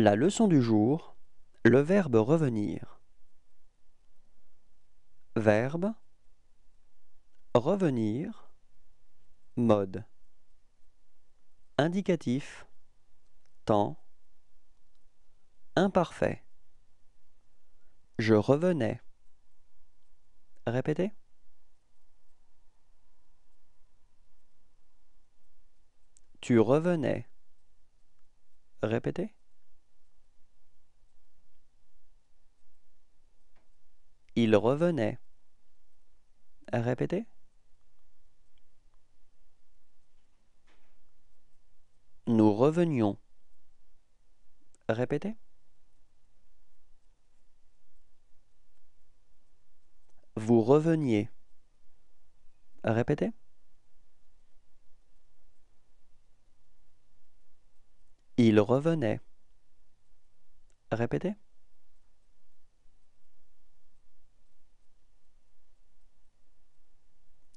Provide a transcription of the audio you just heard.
La leçon du jour, le verbe revenir. Verbe revenir, mode. Indicatif, temps, imparfait. Je revenais. Répétez. Tu revenais. Répétez. Il revenait. Répétez. Nous revenions. Répétez. Vous reveniez. Répétez. Il revenait. Répétez.